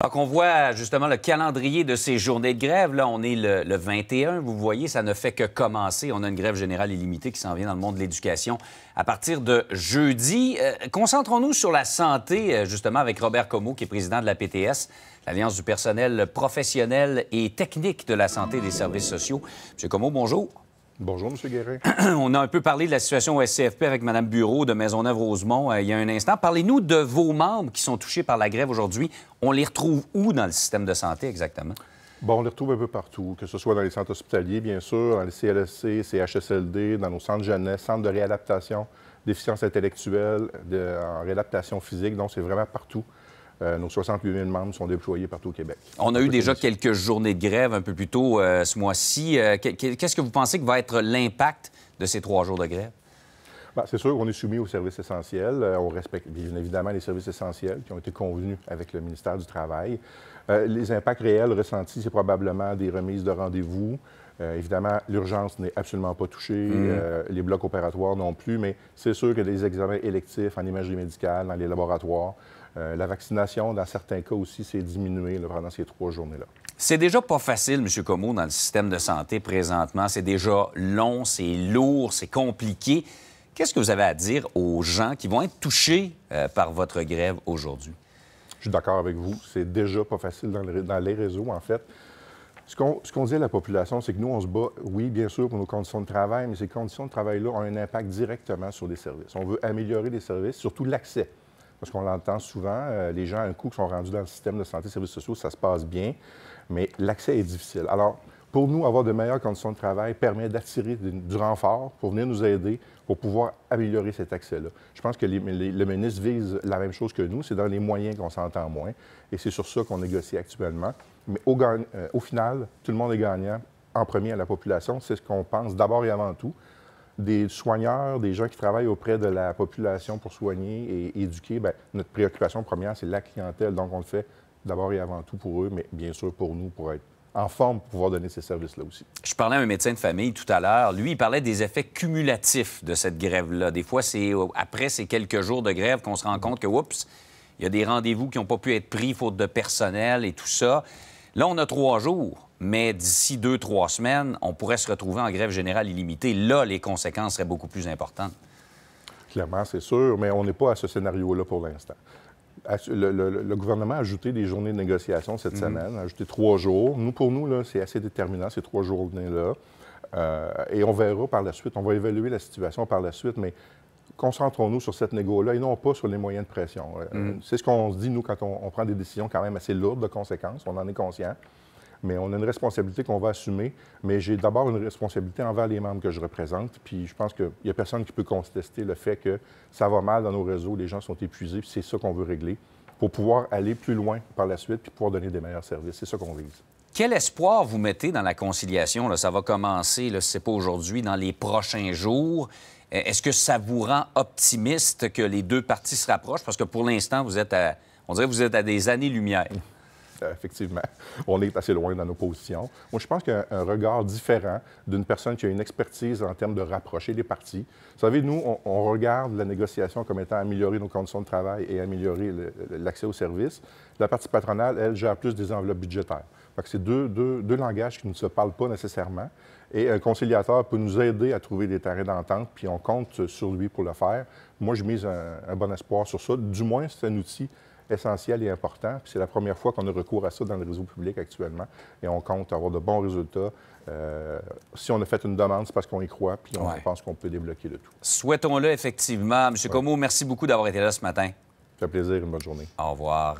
Quand on voit justement le calendrier de ces journées de grève. Là, on est le, 21. Vous voyez, ça ne fait que commencer. On a une grève générale illimitée qui s'en vient dans le monde de l'éducation à partir de jeudi. Euh, concentrons-nous sur la santé, euh, justement, avec Robert Como, qui est président de la PTS, l'Alliance du personnel professionnel et technique de la santé et des services sociaux. Monsieur Como, bonjour. Bonjour, M. Guérin. On a un peu parlé de la situation au SCFP avec Mme Bureau de Maisonneuve-Rosemont euh, il y a un instant. Parlez-nous de vos membres qui sont touchés par la grève aujourd'hui. On les retrouve où dans le système de santé exactement? Bon, on les retrouve un peu partout, que ce soit dans les centres hospitaliers, bien sûr, dans les CLSC, CHSLD, dans nos centres jeunesse, centres de réadaptation, déficience intellectuelle, de, en réadaptation physique. Donc, c'est vraiment partout. Euh, nos 68 000 membres sont déployés partout au Québec. On a eu déjà quelques journées de grève un peu plus tôt euh, ce mois-ci. Euh, qu'est-ce que vous pensez que va être l'impact de ces trois jours de grève? Ben, c'est sûr qu'on est soumis aux services essentiels. on respecte bien évidemment les services essentiels qui ont été convenus avec le ministère du Travail. les impacts réels ressentis, c'est probablement des remises de rendez-vous, euh, évidemment, l'urgence n'est absolument pas touchée, mm. euh, les blocs opératoires non plus, mais c'est sûr que des examens électifs en imagerie médicale, dans les laboratoires, euh, la vaccination, dans certains cas aussi, s'est diminuée pendant ces trois journées-là. C'est déjà pas facile, M. Comeau, dans le système de santé présentement. C'est déjà long, c'est lourd, c'est compliqué. Qu'est-ce que vous avez à dire aux gens qui vont être touchés par votre grève aujourd'hui? Je suis d'accord avec vous. C'est déjà pas facile dans les réseaux, en fait. Ce qu'on dit à la population, c'est que nous, on se bat, oui, bien sûr, pour nos conditions de travail, mais ces conditions de travail-là ont un impact directement sur les services. On veut améliorer les services, surtout l'accès. Parce qu'on l'entend souvent, euh, les gens, un coup, qui sont rendus dans le système de santé et services sociaux, ça se passe bien, mais l'accès est difficile. Alors, pour nous, avoir de meilleures conditions de travail permet d'attirer du renfort pour venir nous aider pour pouvoir améliorer cet accès-là. Je pense que le ministre vise la même chose que nous, c'est dans les moyens qu'on s'entend moins, et c'est sur ça qu'on négocie actuellement. Mais euh, au, final, tout le monde est gagnant, en premier à la population, c'est ce qu'on pense d'abord et avant tout. Des soigneurs, des gens qui travaillent auprès de la population pour soigner et éduquer, ben, notre préoccupation première, c'est la clientèle, donc on le fait d'abord et avant tout pour eux, mais bien sûr pour nous, pour être en forme pour pouvoir donner ces services-là aussi. Je parlais à un médecin de famille tout à l'heure. Lui, il parlait des effets cumulatifs de cette grève-là. Des fois, c'est euh, après ces quelques jours de grève qu'on se rend compte que, oups, il y a des rendez-vous qui n'ont pas pu être pris faute de personnel et tout ça. Là, on a trois jours, mais d'ici deux, trois semaines, on pourrait se retrouver en grève générale illimitée. Là, les conséquences seraient beaucoup plus importantes. Clairement, c'est sûr, mais on n'est pas à ce scénario-là pour l'instant le, gouvernement a ajouté des journées de négociation cette mhm. semaine, a ajouté trois jours. Nous, pour nous, c'est assez déterminant, ces trois journées-là. Euh, et on verra par la suite, on va évaluer la situation par la suite, mais concentrons-nous sur cette négo-là et non pas sur les moyens de pression. Euh, mhm. C'est ce qu'on se dit, nous, quand on, on, prend des décisions quand même assez lourdes de conséquences, on en est conscient mais on a une responsabilité qu'on va assumer. Mais j'ai d'abord une responsabilité envers les membres que je représente. Puis je pense qu'il n'y a personne qui peut contester le fait que ça va mal dans nos réseaux, les gens sont épuisés, puis c'est ça qu'on veut régler pour pouvoir aller plus loin par la suite puis pouvoir donner des meilleurs services. C'est ça qu'on vise. Quel espoir vous mettez dans la conciliation? Ça va commencer, là, si ce n'est pas aujourd'hui, dans les prochains jours. E-, est-ce que ça vous rend optimiste que les deux parties se rapprochent? Parce que pour l'instant, vous êtes on dirait que vous êtes à des années-lumière. Euh, effectivement, on est assez loin dans nos positions. Moi, je pense qu'un regard différent d'une personne qui a une expertise en termes de rapprocher les parties. Vous savez, nous, on, regarde la négociation comme étant améliorer nos conditions de travail et améliorer l'accès aux services. La partie patronale, elle, gère plus des enveloppes budgétaires. Donc, C'est deux, deux, deux langages qui ne se parlent pas nécessairement. Et un conciliateur peut nous aider à trouver des terrains d'entente, puis on compte sur lui pour le faire. Moi, je mise un bon espoir sur ça. Du moins, c'est un outil essentiel et important. C'est la première fois qu'on a recours à ça dans le réseau public actuellement et on compte avoir de bons résultats. Euh, si on a fait une demande, c'est parce qu'on y croit puis on pense qu'on peut débloquer le tout. Souhaitons-le effectivement. M. Ouais. Comeau, merci beaucoup d'avoir été là ce matin. Ça fait plaisir, une bonne journée. Au revoir.